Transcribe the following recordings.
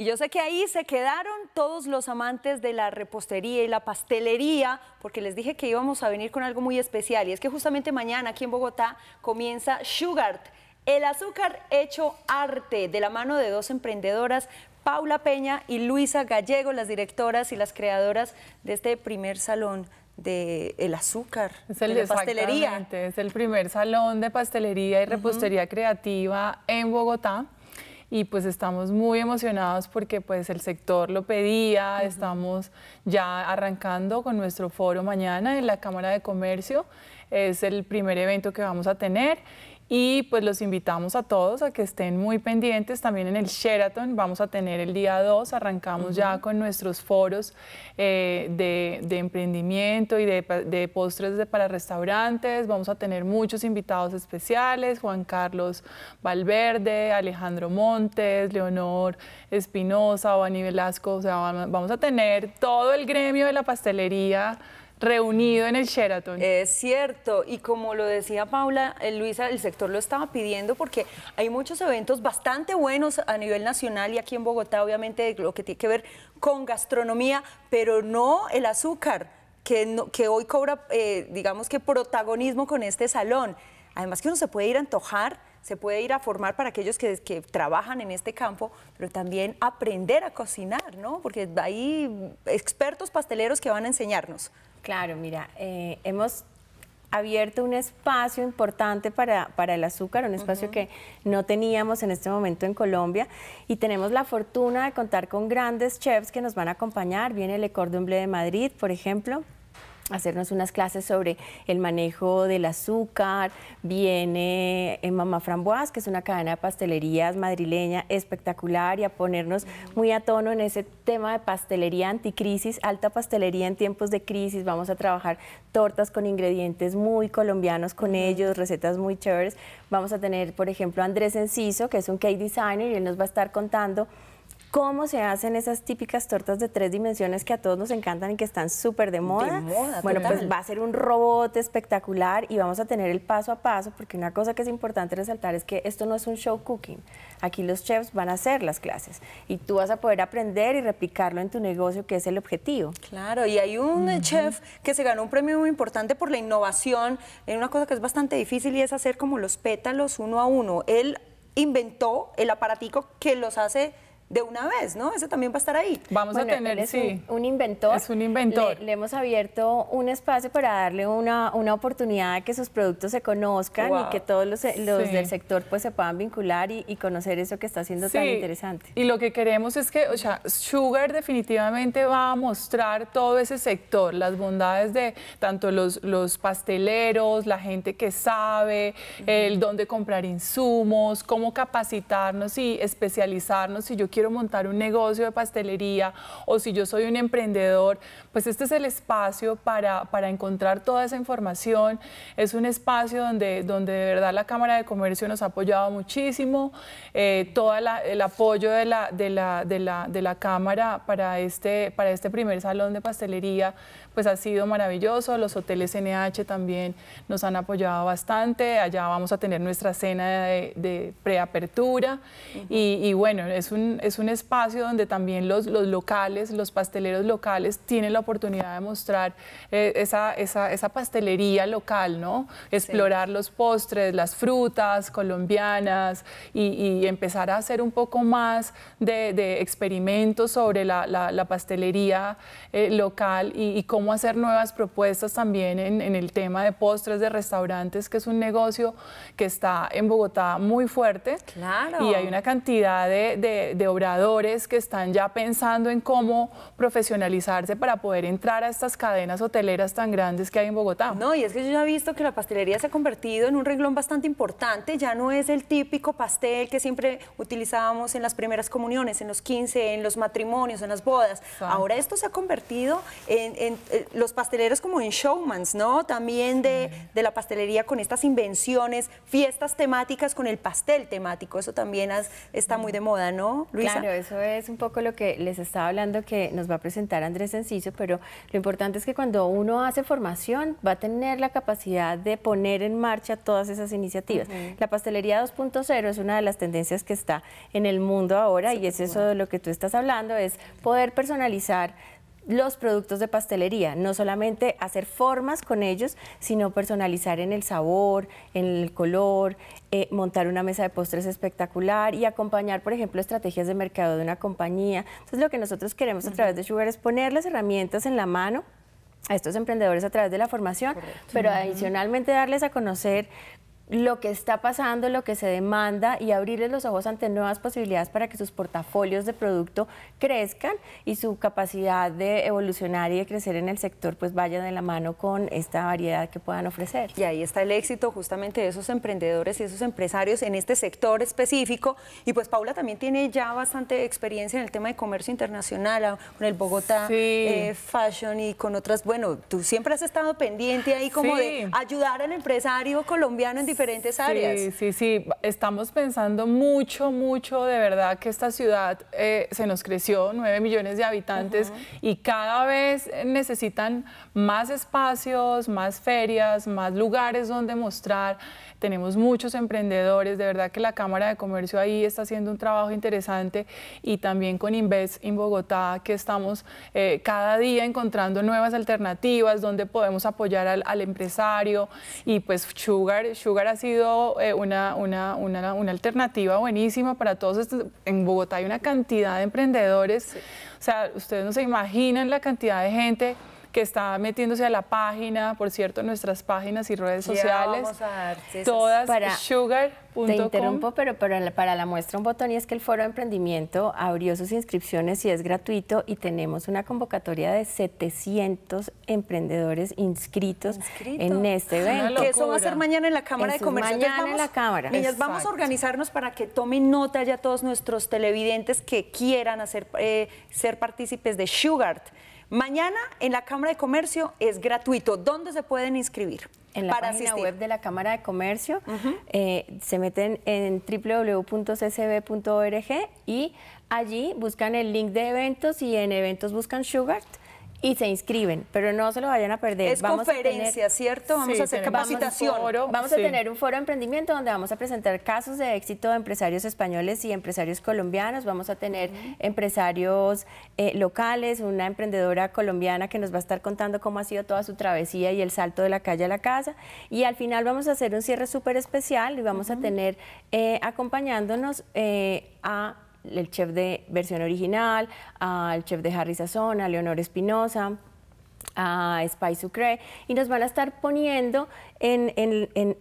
Y yo sé que ahí se quedaron todos los amantes de la repostería y la pastelería, porque les dije que íbamos a venir con algo muy especial. Y es que justamente mañana aquí en Bogotá comienza Sugart, el azúcar hecho arte, de la mano de dos emprendedoras, Paula Peña y Luisa Gallego, las directoras y las creadoras de este primer salón de el azúcar, es el, de pastelería. Es el primer salón de pastelería y repostería creativa en Bogotá y pues estamos muy emocionados porque pues el sector lo pedía, estamos ya arrancando con nuestro foro mañana en la Cámara de Comercio es el primer evento que vamos a tener y pues los invitamos a todos a que estén muy pendientes. También en el Sheraton vamos a tener el día 2, arrancamos ya con nuestros foros eh, de, emprendimiento y de, postres para restaurantes. Vamos a tener muchos invitados especiales, Juan Carlos Valverde, Alejandro Montes, Leonor Espinosa, Bani Velasco. O sea, vamos a tener todo el gremio de la pastelería reunido en el Sheraton. Es cierto, y como lo decía Paula, eh, Luisa, el sector lo estaba pidiendo porque hay muchos eventos bastante buenos a nivel nacional y aquí en Bogotá, obviamente, lo que tiene que ver con gastronomía, pero no el azúcar, que, hoy cobra, eh, digamos que protagonismo con este salón. Además que uno se puede ir a antojar se puede ir a formar para aquellos que, que, trabajan en este campo, pero también aprender a cocinar, ¿no? Porque hay expertos pasteleros que van a enseñarnos. Claro, mira, eh, hemos abierto un espacio importante para, el azúcar, un espacio que no teníamos en este momento en Colombia y tenemos la fortuna de contar con grandes chefs que nos van a acompañar. Viene el Cordon Bleu de Madrid, por ejemplo, hacernos unas clases sobre el manejo del azúcar, viene en eh, Mamá Framboise, que es una cadena de pastelerías madrileña espectacular y a ponernos muy a tono en ese tema de pastelería anticrisis, alta pastelería en tiempos de crisis, vamos a trabajar tortas con ingredientes muy colombianos con ellos, recetas muy chéveres, vamos a tener por ejemplo a Andrés Enciso, que es un cake designer y él nos va a estar contando cómo se hacen esas típicas tortas de tres dimensiones que a todos nos encantan y que están súper de moda. bueno, pues va a ser un robot espectacular y vamos a tener el paso a paso, porque una cosa que es importante resaltar es que esto no es un show cooking. Aquí los chefs van a hacer las clases y tú vas a poder aprender y replicarlo en tu negocio, que es el objetivo. Claro, y hay un eh, chef que se ganó un premio muy importante por la innovación en una cosa que es bastante difícil y es hacer como los pétalos uno a uno. Él inventó el aparatico que los hace de una vez, ¿no? Eso también va a estar ahí. Vamos a tener, Un, inventor. Es un inventor. Le, hemos abierto un espacio para darle una, oportunidad a que sus productos se conozcan y que todos los, eh, del sector pues se puedan vincular y, conocer eso que está haciendo tan interesante. Y lo que queremos es que, o sea, Sugar definitivamente va a mostrar todo ese sector, las bondades de tanto los, los pasteleros, la gente que sabe, el dónde comprar insumos, cómo capacitarnos y especializarnos. Y yo quiero quiero montar un negocio de pastelería o si yo soy un emprendedor, pues este es el espacio para, para encontrar toda esa información. Es un espacio donde, donde de verdad la Cámara de Comercio nos ha apoyado muchísimo, eh, todo el apoyo de la, de la, de la, de la Cámara para este, para este primer salón de pastelería, pues ha sido maravilloso. Los hoteles NH también nos han apoyado bastante. Allá vamos a tener nuestra cena de, preapertura. y, y, bueno, es un, es un espacio donde también los, los locales, los pasteleros locales tienen la oportunidad de mostrar eh, esa, esa, esa, pastelería local, ¿no? Explorar los postres, las frutas colombianas y, empezar a hacer un poco más de, de experimentos sobre la, la, pastelería eh, local y, cómo hacer nuevas propuestas también en, en el tema de postres de restaurantes, que es un negocio que está en Bogotá muy fuerte. Claro. Y hay una cantidad de, de que están ya pensando en cómo profesionalizarse para poder entrar a estas cadenas hoteleras tan grandes que hay en Bogotá. No, y es que yo ya he visto que la pastelería se ha convertido en un renglón bastante importante, ya no es el típico pastel que siempre utilizábamos en las primeras comuniones, en los 15, en los matrimonios, en las bodas. Ahora esto se ha convertido en, eh, los pasteleros como en showmans, ¿no? También de, la pastelería con estas invenciones, fiestas temáticas con el pastel temático, eso también está muy de moda, ¿no? Claro, eso es un poco lo que les estaba hablando que nos va a presentar Andrés Enciso, pero lo importante es que cuando uno hace formación va a tener la capacidad de poner en marcha todas esas iniciativas. La pastelería 2.0 es una de las tendencias que está en el mundo ahora y es eso de lo que tú estás hablando, es poder personalizar los productos de pastelería, no solamente hacer formas con ellos, sino personalizar en el sabor, en el color, eh, montar una mesa de postres espectacular y acompañar, por ejemplo, estrategias de mercado de una compañía. Entonces, lo que nosotros queremos a través de Sugar es poner las herramientas en la mano a estos emprendedores a través de la formación, pero adicionalmente darles a conocer lo que está pasando, lo que se demanda y abrirles los ojos ante nuevas posibilidades para que sus portafolios de producto crezcan y su capacidad de evolucionar y de crecer en el sector pues vaya de la mano con esta variedad que puedan ofrecer. Y ahí está el éxito justamente de esos emprendedores y esos empresarios en este sector específico y pues Paula también tiene ya bastante experiencia en el tema de comercio internacional ah, con el Bogotá eh, Fashion y con otras, bueno, tú siempre has estado pendiente ahí como de ayudar al empresario colombiano en diferentes diferentes áreas. Sí, sí, sí. Estamos pensando mucho, mucho de verdad que esta ciudad eh, se nos creció, 9 millones de habitantes, y cada vez necesitan más espacios, más ferias, más lugares donde mostrar. Tenemos muchos emprendedores, de verdad que la Cámara de Comercio ahí está haciendo un trabajo interesante y también con Invest en in Bogotá, que estamos eh, cada día encontrando nuevas alternativas, donde podemos apoyar al, al empresario y pues Sugar, Sugar ha sido eh, una, una, una, una, alternativa buenísima para todos. En Bogotá hay una cantidad de emprendedores. O sea, ustedes no se imaginan la cantidad de gente que está metiéndose a la página, por cierto, nuestras páginas y redes sociales. todas para, sugar.com. Te interrumpo, pero para la, muestra un botón y es que el Foro de Emprendimiento abrió sus inscripciones y es gratuito y tenemos una convocatoria de 700 emprendedores inscritos en este evento. Que eso va a ser mañana en la Cámara de Comercio. Mañana en la Cámara. Niñas, vamos a organizarnos para que tomen nota ya todos nuestros televidentes que quieran hacer, eh, ser partícipes de Sugar. Mañana en la Cámara de Comercio es gratuito. ¿Dónde se pueden inscribir? En la página web de la Cámara de Comercio eh, se meten en www.ccb.org y allí buscan el link de eventos y en eventos buscan Sugar y se inscriben, pero no se lo vayan a perder. Es vamos conferencia, a tener, ¿cierto? Vamos a hacer capacitación. Vamos, a tener un foro de emprendimiento donde vamos a presentar casos de éxito de empresarios españoles y empresarios colombianos. Vamos a tener mm. empresarios eh, locales, una emprendedora colombiana que nos va a estar contando cómo ha sido toda su travesía y el salto de la calle a la casa. Y al final vamos a hacer un cierre súper especial y vamos a tener eh, acompañándonos eh, a el chef de versión original, al chef de Harry Sazón, a Leonor Espinosa a Spice Sucre y nos van a estar poniendo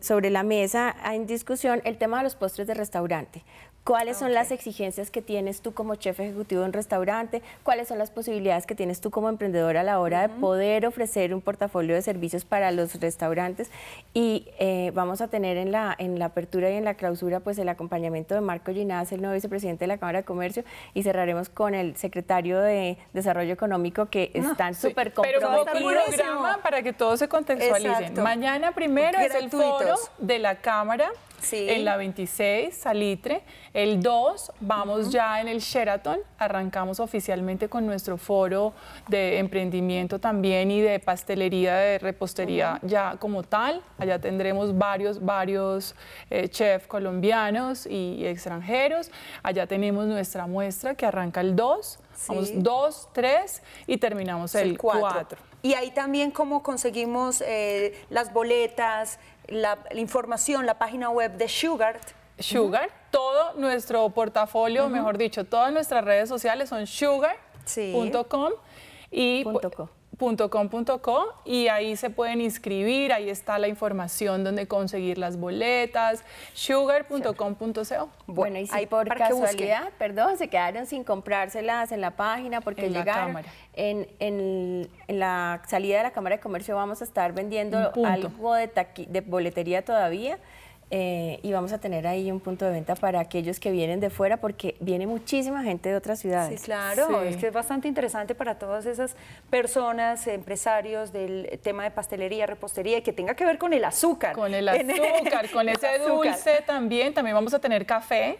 sobre la mesa en discusión el tema de los postres de restaurante cuáles ah, son las exigencias que tienes tú como chef ejecutivo de un restaurante, cuáles son las posibilidades que tienes tú como emprendedor a la hora de poder ofrecer un portafolio de servicios para los restaurantes y eh, vamos a tener en la, en la apertura y en la clausura pues el acompañamiento de Marco Ginás, el nuevo vicepresidente de la Cámara de Comercio y cerraremos con el secretario de Desarrollo Económico que ah, están súper comprometidos. Pero programa para que todo se contextualicen. Mañana primero es el foro de la Cámara en la 26, Salitre. El 2 vamos ya en el Sheraton, arrancamos oficialmente con nuestro foro de emprendimiento también y de pastelería, de repostería ya como tal. Allá tendremos varios, varios eh, chefs colombianos y, extranjeros. Allá tenemos nuestra muestra que arranca el 2. Sí. Vamos 2, 3 y terminamos el 4. Y ahí también cómo conseguimos eh, las boletas, la, la, información, la página web de Sugart. Sugar. Todo nuestro portafolio, mejor dicho, todas nuestras redes sociales son sugar.com y punto y ahí se pueden inscribir, ahí está la información donde conseguir las boletas, sugar.com.co. Bueno, bueno, y por casualidad, perdón, se quedaron sin comprárselas en la página porque en llegaron la en, en, la salida de la Cámara de Comercio vamos a estar vendiendo algo de, de boletería todavía. Eh, y vamos a tener ahí un punto de venta para aquellos que vienen de fuera, porque viene muchísima gente de otras ciudades. Sí, claro, es que es bastante interesante para todas esas personas, empresarios del tema de pastelería, repostería, y que tenga que ver con el azúcar. Con el azúcar, con ese dulce también. También vamos a tener café,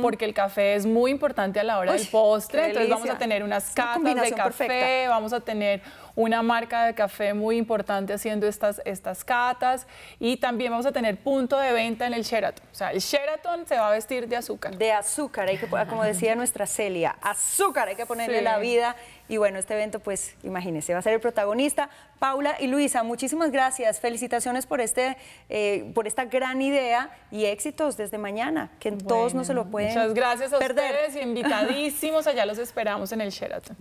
porque el café es muy importante a la hora del postre. Entonces vamos a tener unas catas de café, vamos a tener una marca de café muy importante haciendo estas, estas catas y también vamos a tener punto de venta en el Sheraton. O sea, el Sheraton se va a vestir de azúcar. De azúcar, hay que, como decía nuestra Celia, azúcar, hay que ponerle la vida. Y bueno, este evento, pues imagínense, va a ser el protagonista. Paula y Luisa, muchísimas gracias. Felicitaciones por, este, eh, por esta gran idea y éxitos desde mañana, que todos no se lo pueden Muchas gracias a ustedes y invitadísimos. Allá los esperamos en el Sheraton.